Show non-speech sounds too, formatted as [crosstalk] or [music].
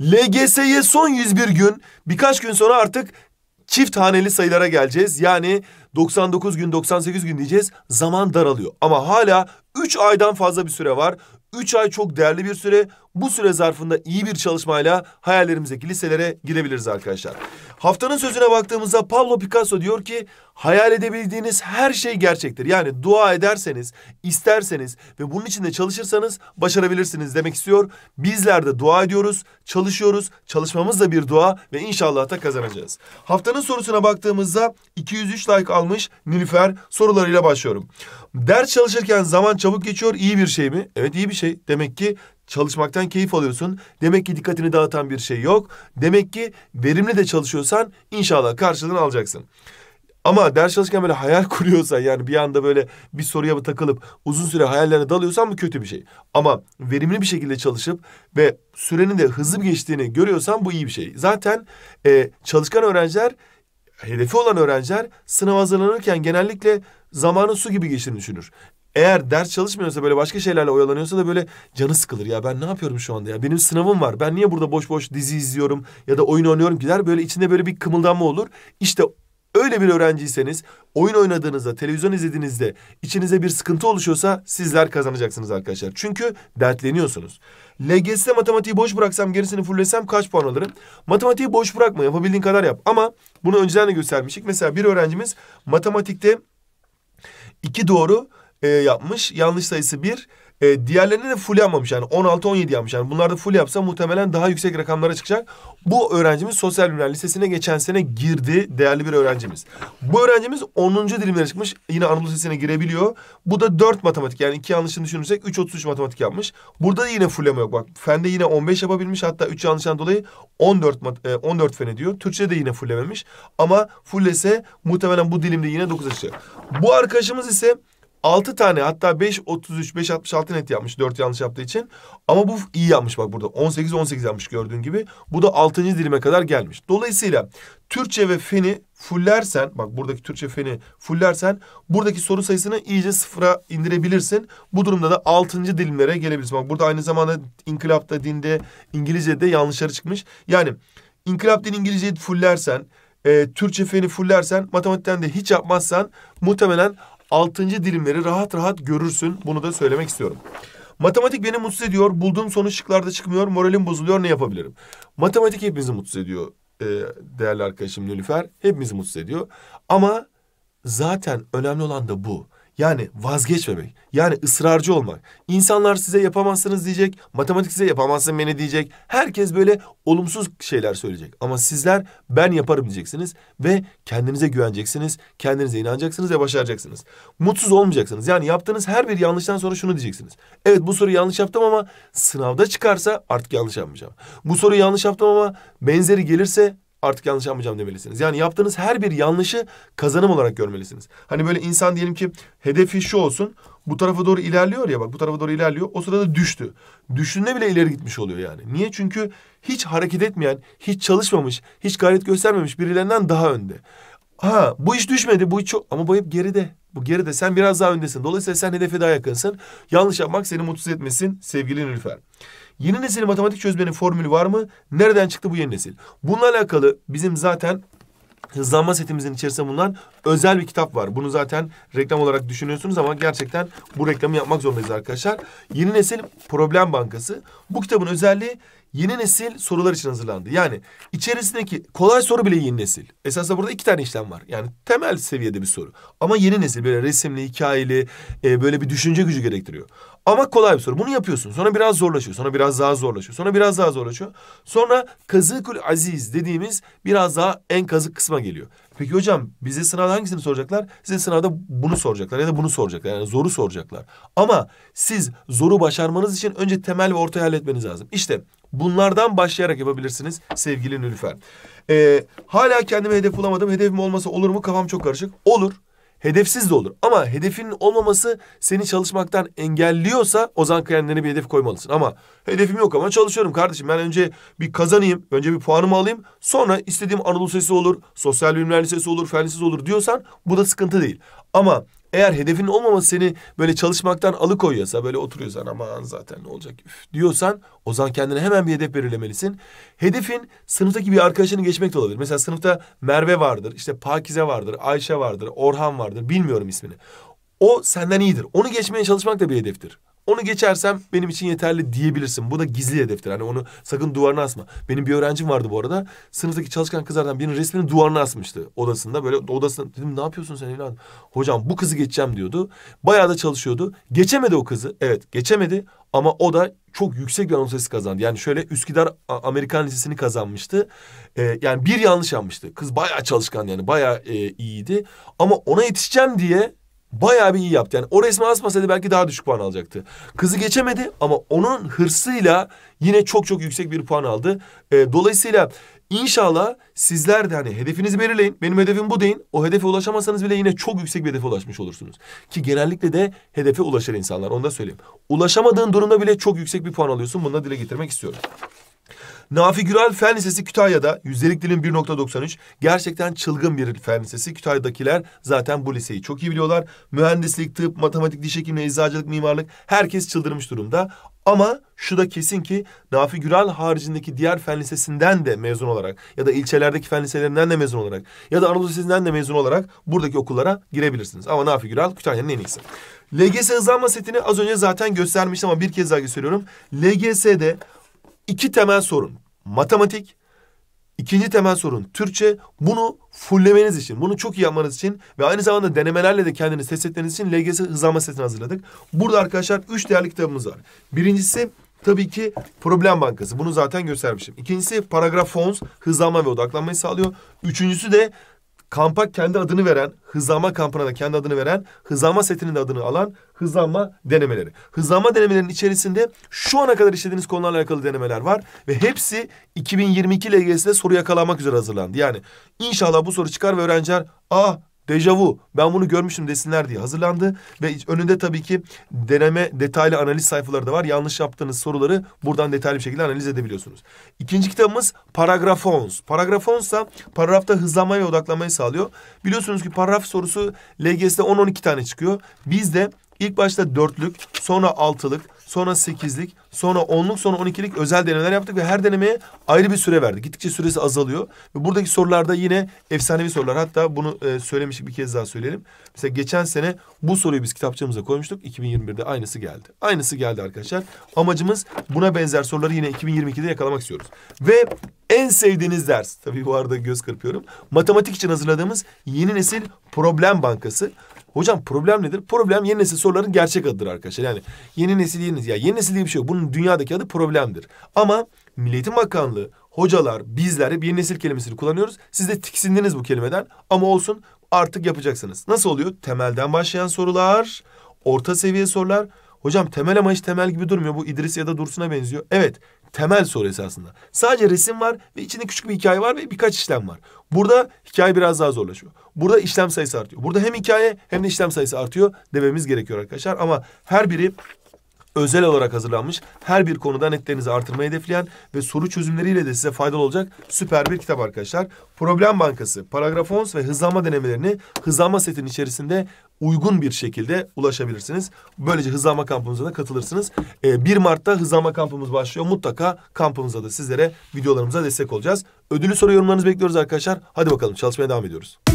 LGS'ye son 101 gün birkaç gün sonra artık çift haneli sayılara geleceğiz. Yani 99 gün 98 gün diyeceğiz. Zaman daralıyor ama hala 3 aydan fazla bir süre var. 3 ay çok değerli bir süre bu süre zarfında iyi bir çalışmayla hayallerimizdeki liselere girebiliriz arkadaşlar. Haftanın sözüne baktığımızda Pablo Picasso diyor ki hayal edebildiğiniz her şey gerçektir. Yani dua ederseniz, isterseniz ve bunun için de çalışırsanız başarabilirsiniz demek istiyor. Bizler de dua ediyoruz, çalışıyoruz. Çalışmamız da bir dua ve inşallah da kazanacağız. Haftanın sorusuna baktığımızda 203 like almış Nilüfer sorularıyla başlıyorum. Ders çalışırken zaman çabuk geçiyor iyi bir şey mi? Evet iyi bir şey. Demek ki Çalışmaktan keyif alıyorsun. Demek ki dikkatini dağıtan bir şey yok. Demek ki verimli de çalışıyorsan inşallah karşılığını alacaksın. Ama ders çalışırken böyle hayal [laughs] kuruyorsan yani bir anda böyle bir soruya takılıp uzun süre hayallerine dalıyorsan bu kötü bir şey. Ama verimli bir şekilde çalışıp ve sürenin de hızlı geçtiğini görüyorsan bu iyi bir şey. Zaten e, çalışkan öğrenciler hedefi olan öğrenciler sınav hazırlanırken genellikle zamanı su gibi geçtiğini düşünür eğer ders çalışmıyorsa böyle başka şeylerle oyalanıyorsa da böyle canı sıkılır ya ben ne yapıyorum şu anda ya benim sınavım var ben niye burada boş boş dizi izliyorum ya da oyun oynuyorum ki gider böyle içinde böyle bir kımıldanma olur işte öyle bir öğrenciyseniz oyun oynadığınızda televizyon izlediğinizde içinize bir sıkıntı oluşuyorsa sizler kazanacaksınız arkadaşlar çünkü dertleniyorsunuz. LGS'de matematiği boş bıraksam gerisini fullesem kaç puan alırım? Matematiği boş bırakma yapabildiğin kadar yap ama bunu önceden de göstermiştik mesela bir öğrencimiz matematikte iki doğru e, yapmış. Yanlış sayısı bir. E, diğerlerine de full yapmamış yani 16-17 yapmış. Yani bunlar da full yapsa muhtemelen daha yüksek rakamlara çıkacak. Bu öğrencimiz sosyal bilimler lisesine geçen sene girdi değerli bir öğrencimiz. Bu öğrencimiz 10. dilimlere çıkmış. Yine Anadolu Lisesi'ne girebiliyor. Bu da 4 matematik yani iki yanlışını düşünürsek 3.33 matematik yapmış. Burada da yine fulleme yok bak. Fende yine 15 yapabilmiş hatta 3 yanlıştan dolayı 14 mat, e, 14 fene diyor. Türkçe'de yine fullememiş ama fullese muhtemelen bu dilimde yine 9 çıkacak Bu arkadaşımız ise 6 tane hatta 5.33, 5.66 net yapmış 4 yanlış yaptığı için. Ama bu iyi yapmış bak burada. 18, 18 yapmış gördüğün gibi. Bu da 6. dilime kadar gelmiş. Dolayısıyla Türkçe ve feni fullersen, bak buradaki Türkçe feni fullersen buradaki soru sayısını iyice sıfıra indirebilirsin. Bu durumda da 6. dilimlere gelebilirsin. Bak burada aynı zamanda inkılapta, dinde, İngilizce'de yanlışları çıkmış. Yani inkılap din İngilizceyi fullersen, e, Türkçe feni fullersen, matematikten de hiç yapmazsan muhtemelen altıncı dilimleri rahat rahat görürsün. Bunu da söylemek istiyorum. Matematik beni mutsuz ediyor. Bulduğum sonuç şıklarda çıkmıyor. Moralim bozuluyor. Ne yapabilirim? Matematik hepimizi mutsuz ediyor. E, değerli arkadaşım Nilüfer. Hepimizi mutsuz ediyor. Ama zaten önemli olan da bu. Yani vazgeçmemek. Yani ısrarcı olmak. İnsanlar size yapamazsınız diyecek. Matematik size yapamazsın beni diyecek. Herkes böyle olumsuz şeyler söyleyecek. Ama sizler ben yaparım diyeceksiniz. Ve kendinize güveneceksiniz. Kendinize inanacaksınız ve başaracaksınız. Mutsuz olmayacaksınız. Yani yaptığınız her bir yanlıştan sonra şunu diyeceksiniz. Evet bu soruyu yanlış yaptım ama sınavda çıkarsa artık yanlış yapmayacağım. Bu soruyu yanlış yaptım ama benzeri gelirse artık yanlış yapmayacağım demelisiniz. Yani yaptığınız her bir yanlışı kazanım olarak görmelisiniz. Hani böyle insan diyelim ki hedefi şu olsun. Bu tarafa doğru ilerliyor ya bak bu tarafa doğru ilerliyor. O sırada düştü. Düştüğünde bile ileri gitmiş oluyor yani. Niye? Çünkü hiç hareket etmeyen, hiç çalışmamış, hiç gayret göstermemiş birilerinden daha önde. Ha bu iş düşmedi bu iş çok ama bu hep geride. Bu geride sen biraz daha öndesin. Dolayısıyla sen hedefe daha yakınsın. Yanlış yapmak seni mutsuz etmesin sevgili Nilüfer. Yeni nesil matematik çözmenin formülü var mı? Nereden çıktı bu yeni nesil? Bununla alakalı bizim zaten hızlanma setimizin içerisinde bulunan özel bir kitap var. Bunu zaten reklam olarak düşünüyorsunuz ama gerçekten bu reklamı yapmak zorundayız arkadaşlar. Yeni nesil problem bankası. Bu kitabın özelliği yeni nesil sorular için hazırlandı. Yani içerisindeki kolay soru bile yeni nesil. Esasında burada iki tane işlem var. Yani temel seviyede bir soru. Ama yeni nesil böyle resimli, hikayeli, e, böyle bir düşünce gücü gerektiriyor. Ama kolay bir soru. Bunu yapıyorsun. Sonra biraz zorlaşıyor. Sonra biraz daha zorlaşıyor. Sonra biraz daha zorlaşıyor. Sonra kazıkül aziz dediğimiz biraz daha en kazık kısma geliyor. Peki hocam bize sınavda hangisini soracaklar? Size sınavda bunu soracaklar ya da bunu soracaklar. Yani zoru soracaklar. Ama siz zoru başarmanız için önce temel ve ortayı halletmeniz lazım. İşte Bunlardan başlayarak yapabilirsiniz sevgili Nülüfer. Ee, hala kendime hedef bulamadım. Hedefim olmasa olur mu? Kafam çok karışık. Olur. Hedefsiz de olur. Ama hedefinin olmaması seni çalışmaktan engelliyorsa o zaman kendine bir hedef koymalısın. Ama hedefim yok ama çalışıyorum kardeşim. Ben önce bir kazanayım, önce bir puanımı alayım. Sonra istediğim Anadolu Lisesi olur, Sosyal Bilimler Lisesi olur, Fen Lisesi olur diyorsan bu da sıkıntı değil. Ama eğer hedefin olmaması seni böyle çalışmaktan alıkoyuyorsa böyle oturuyorsan aman zaten ne olacak üf diyorsan o zaman kendine hemen bir hedef belirlemelisin. Hedefin sınıftaki bir arkadaşını geçmek de olabilir. Mesela sınıfta Merve vardır, işte Pakize vardır, Ayşe vardır, Orhan vardır bilmiyorum ismini. O senden iyidir. Onu geçmeye çalışmak da bir hedeftir. Onu geçersem benim için yeterli diyebilirsin. Bu da gizli hedeftir. Hani onu sakın duvarına asma. Benim bir öğrencim vardı bu arada. Sınıftaki çalışkan kızlardan birinin resmini duvarına asmıştı odasında. Böyle odasında dedim ne yapıyorsun sen evladım? Hocam bu kızı geçeceğim diyordu. Bayağı da çalışıyordu. Geçemedi o kızı. Evet geçemedi ama o da çok yüksek bir anons kazandı. Yani şöyle Üsküdar Amerikan Lisesi'ni kazanmıştı. Ee, yani bir yanlış yapmıştı. Kız bayağı çalışkan yani bayağı e, iyiydi. Ama ona yetişeceğim diye bayağı bir iyi yaptı. Yani o resmi asmasaydı belki daha düşük puan alacaktı. Kızı geçemedi ama onun hırsıyla yine çok çok yüksek bir puan aldı. E, dolayısıyla inşallah sizler de hani hedefinizi belirleyin. Benim hedefim bu deyin. O hedefe ulaşamasanız bile yine çok yüksek bir hedefe ulaşmış olursunuz. Ki genellikle de hedefe ulaşır insanlar. Onu da söyleyeyim. Ulaşamadığın durumda bile çok yüksek bir puan alıyorsun. Bunu da dile getirmek istiyorum. Nafi Güral Fen Lisesi Kütahya'da yüzdelik dilim 1.93. Gerçekten çılgın bir fen lisesi. Kütahya'dakiler zaten bu liseyi çok iyi biliyorlar. Mühendislik, tıp, matematik, diş hekimliği, eczacılık, mimarlık herkes çıldırmış durumda. Ama şu da kesin ki Nafi Güral haricindeki diğer fen lisesinden de mezun olarak ya da ilçelerdeki fen liselerinden de mezun olarak ya da Anadolu Lisesi'nden de mezun olarak buradaki okullara girebilirsiniz. Ama Nafi Güral Kütahya'nın en iyisi. LGS hızlanma setini az önce zaten göstermiştim ama bir kez daha gösteriyorum. LGS'de iki temel sorun matematik, ikinci temel sorun Türkçe. Bunu fulllemeniz için, bunu çok iyi yapmanız için ve aynı zamanda denemelerle de kendiniz test etmeniz için LGS hızlanma setini hazırladık. Burada arkadaşlar üç değerli kitabımız var. Birincisi Tabii ki problem bankası. Bunu zaten göstermişim. İkincisi paragraf fons hızlanma ve odaklanmayı sağlıyor. Üçüncüsü de Kampa kendi adını veren, hızlanma kampına da kendi adını veren, hızlanma setinin de adını alan hızlanma denemeleri. Hızlanma denemelerinin içerisinde şu ana kadar işlediğiniz konularla alakalı denemeler var. Ve hepsi 2022 LGS'de soru yakalamak üzere hazırlandı. Yani inşallah bu soru çıkar ve öğrenciler, ah dejavu ben bunu görmüştüm desinler diye hazırlandı. Ve önünde tabii ki deneme detaylı analiz sayfaları da var. Yanlış yaptığınız soruları buradan detaylı bir şekilde analiz edebiliyorsunuz. İkinci kitabımız Paragrafons. Paragrafons ise paragrafta hızlanmayı ve odaklanmayı sağlıyor. Biliyorsunuz ki paragraf sorusu LGS'de 10-12 tane çıkıyor. Biz de İlk başta dörtlük, sonra altılık, sonra sekizlik, sonra onluk, sonra on ikilik özel denemeler yaptık ve her denemeye ayrı bir süre verdik. Gittikçe süresi azalıyor. Ve buradaki sorularda yine efsanevi sorular. Hatta bunu e, söylemiştik bir kez daha söyleyelim. Mesela geçen sene bu soruyu biz kitapçığımıza koymuştuk. 2021'de aynısı geldi. Aynısı geldi arkadaşlar. Amacımız buna benzer soruları yine 2022'de yakalamak istiyoruz. Ve en sevdiğiniz ders, tabii bu arada göz kırpıyorum. Matematik için hazırladığımız yeni nesil problem bankası. Hocam problem nedir? Problem yeni nesil soruların gerçek adıdır arkadaşlar. Yani yeni nesil yeni ya yeni nesil diye bir şey yok. Bunun dünyadaki adı problemdir. Ama Milliyetin Bakanlığı, hocalar, bizler hep yeni nesil kelimesini kullanıyoruz. Siz de tiksindiniz bu kelimeden ama olsun artık yapacaksınız. Nasıl oluyor? Temelden başlayan sorular, orta seviye sorular. Hocam temel ama hiç temel gibi durmuyor. Bu İdris ya da Dursun'a benziyor. Evet temel soru esasında. Sadece resim var ve içinde küçük bir hikaye var ve birkaç işlem var. Burada hikaye biraz daha zorlaşıyor. Burada işlem sayısı artıyor. Burada hem hikaye hem de işlem sayısı artıyor dememiz gerekiyor arkadaşlar. Ama her biri özel olarak hazırlanmış her bir konuda netlerinizi artırmayı hedefleyen ve soru çözümleriyle de size faydalı olacak süper bir kitap arkadaşlar. Problem Bankası, Paragrafons ve Hızlanma denemelerini hızlanma setinin içerisinde uygun bir şekilde ulaşabilirsiniz. Böylece hızlanma kampımıza da katılırsınız. Ee, 1 Mart'ta hızlanma kampımız başlıyor. Mutlaka kampımıza da sizlere videolarımıza destek olacağız. Ödülü soru yorumlarınızı bekliyoruz arkadaşlar. Hadi bakalım çalışmaya devam ediyoruz.